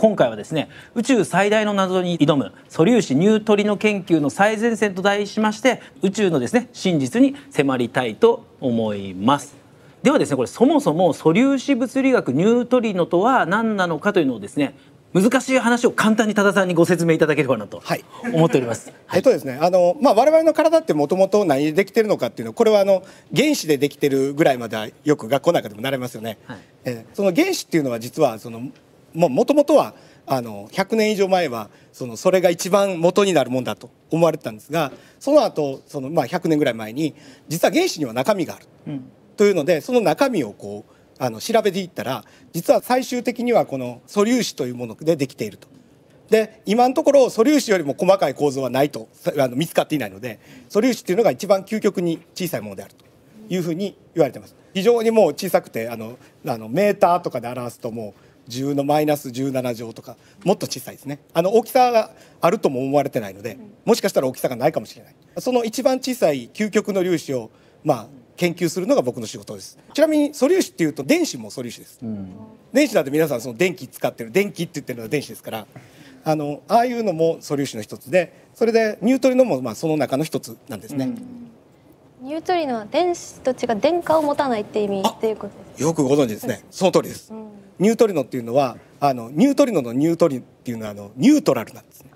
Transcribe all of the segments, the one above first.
今回はですね宇宙最大の謎に挑む素粒子ニュートリノ研究の最前線と題しまして宇宙のですね真実に迫りたいと思いますではですねこれそもそも素粒子物理学ニュートリノとは何なのかというのをですね難しい話を簡単に多田さんにご説明いただければなと思っております。はい、えっとですね、あのまあ我々の体ってもともと何でできてるのかっていうのは、これはあの原子でできてるぐらいまではよく学校なんかでも習いますよね。はい、えー、その原子っていうのは実はそのもともとはあの100年以上前はそのそれが一番元になるもんだと思われてたんですがその後そのまあ100年ぐらい前に実は原子には中身がある、うん、というのでその中身をこうあの調べていったら実は最終的にはこの素粒子というものでできていると。で今のところ素粒子よりも細かい構造はないとあの見つかっていないので素粒子っていうのが一番究極に小さいものであるというふうに言われてます。非常にもう小さくてあのあのメーターとかで表すともう10のマイナス17乗とかもっと小さいですねあの大きさがあるとも思われてないのでもしかしたら大きさがないかもしれないその一番小さい究極の粒子をまあ研究するのが僕の仕事ですちなみに素粒子っていうと電子も素粒子です、うん、電子だって皆さんその電気使ってる電気って言ってるのは電子ですからあのああいうのも素粒子の一つでそれでニュートリノもまあその中の一つなんですね、うんニュートリノは電子と違う電荷を持たないって意味っていうことですよくご存知ですね、その通りです、うんニュートリノっていうのはあのニュートリノのニュートリっていうのはあのニュートラルなんです、ね、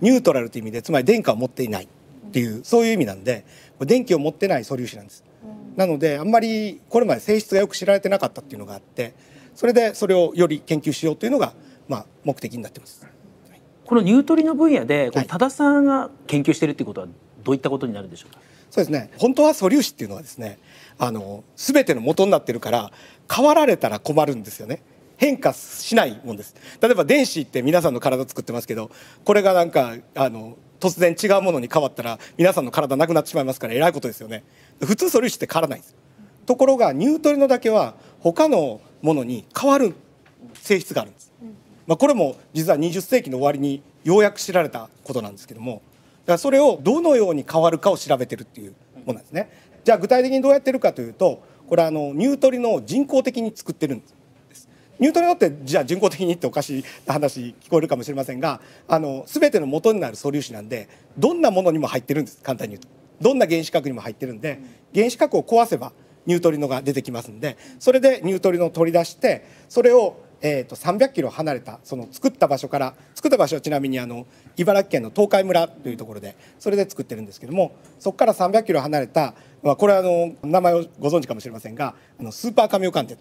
ニュートラルという意味でつまり電荷を持っていないっていうそういう意味なんで電気を持ってない素粒子なんです。なのであんまりこれまで性質がよく知られてなかったっていうのがあってそれでそれをより研究しようというのが、まあ、目的になってます。このニュートリノ分野で多田さんが研究しているということはどういったことになるんでしょうか、はい、そうですね本当は素粒子っていうのはですねあの全ての元になってるから変わられたら困るんですよね。変化しないもんです例えば電子って皆さんの体作ってますけどこれがなんかあの突然違うものに変わったら皆さんの体なくなってしまいますからえらいことですよね普通素粒子って変わらないんですところがニュートリノだけは他のものに変わる性質があるんです、まあ、これも実は20世紀の終わりにようやく知られたことなんですけどもだからそれをどのように変わるかを調べてるっていうものなんですねじゃあ具体的にどうやってるかというとこれはあのニュートリノを人工的に作ってるんですニュートリノってじゃあ人工的にっておかしい話聞こえるかもしれませんがあの全ての元になる素粒子なんでどんなものにも入ってるんです簡単に言うとどんな原子核にも入ってるんで原子核を壊せばニュートリノが出てきますんでそれでニュートリノを取り出してそれをえー、と300キロ離れたその作った場所から作った場所はちなみにあの茨城県の東海村というところでそれで作ってるんですけどもそこから300キロ離れた、まあ、これはあの名前をご存知かもしれませんがあのスーパーカミオカンテ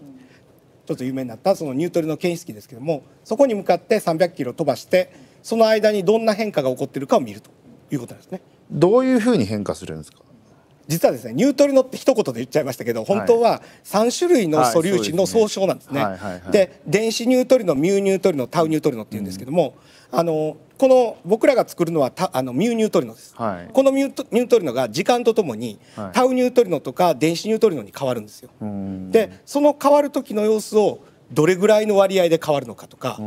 ちょっと有名になったそのニュートリノ検出器ですけどもそこに向かって300キロ飛ばしてその間にどんな変化が起こっているかを見るということなんですね。どういうふうに変化するんですか実はですねニュートリノって一言で言っちゃいましたけど本当は3種類の素粒子の総称なんですね。で電子ニュートリノミューニュートリノタウニュートリノっていうんですけども、うん、あのこの僕らが作るのはあのミューニュートリノです、はい、このミュートリノが時間とともに、タウニュートリノとか電子ニュートリノに変わるんですよ。でその変わる時の様子をどれぐらいの割合で変わるのかとかど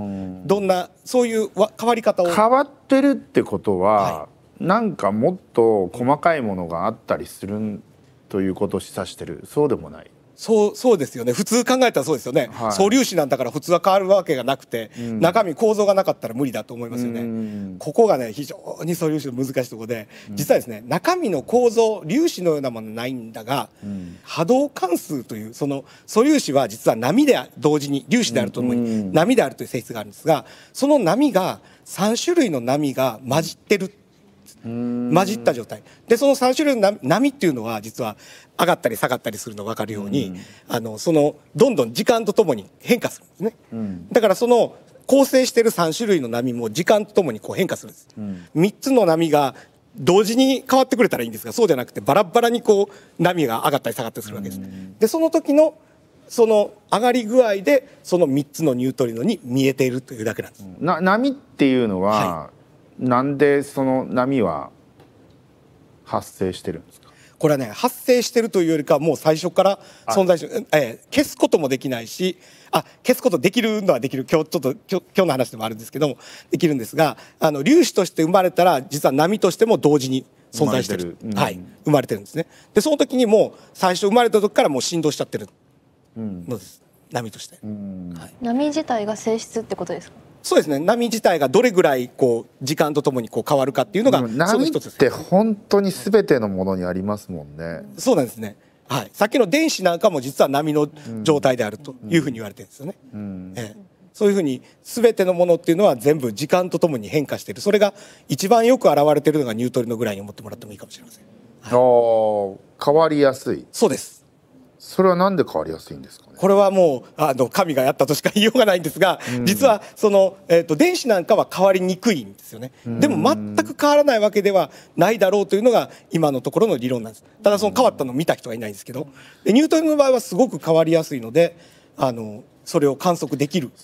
んなそういう変わり方を変わってるってことは、はいなんかもっと細かいものがあったりするということを示唆してるそうでもないそうそうですよね普通考えたらそうですよね、はい、素粒子なんだから普通は変わるわけがなくて、うん、中身構造がなかったら無理だと思いますよね、うん、ここがね非常に素粒子の難しいところで、うん、実はですね中身の構造粒子のようなものないんだが、波動関数というその素粒子は実は波で同時に粒子であるとともに波であるという性質があるんですがその波が3種類の波が混じってる混じった状態でその3種類の波っていうのは実は上がったり下がったりするの分かるように、うあのそのどんどん時間とともに変化するんですね、うん、だからその構成している3種類の波も時間とともにこう変化するんです、うん、3つの波が同時に変わってくれたらいいんですがそうじゃなくてバラバラにこう波が上がったり下がったりするわけです、でその時のその上がり具合でその3つのニュートリノに見えているというだけなんです。な波っていうのは、はいなんでその波は発生してるんですかこれはね発生してるというよりかもう最初から存在し、えー、消すこともできないしあ消すことできるのはできる今日ちょっと今日の話でもあるんですけどもできるんですがあの粒子として生まれたら実は波としても同時に存在してる、うん、はい、生まれてるんですねでその時にもう最初生まれた時からもう振動しちゃってるのです、うん、波として、はい、波自体が性質ってことですかそうですね波自体がどれぐらいこう時間とともにこう変わるかっていうのが波って本当に全てのものにありますもんね。そうなんですね、はい、さっきの電子なんかも実は波の状態であるというふうに言われてるんですよね。うん、ええそういうふうに全てのものっていうのは全部時間とともに変化しているそれが一番よく現れているのがニュートリノぐらいに思ってもらってもいいかもしれません。はい、あ変わりやすいそうですそれは何で変わりやすいんですか、ね、これはもうあの神がやったとしか言いようがないんですが、うん、実はその、えーと、電子なんかは変わりにくいんですよね、でも全く変わらないわけではないだろうというのが今のところの理論なんですただその変わったのを見た人はいないんですけどニュートンの場合はすごく変わりやすいのであのそれを観測できる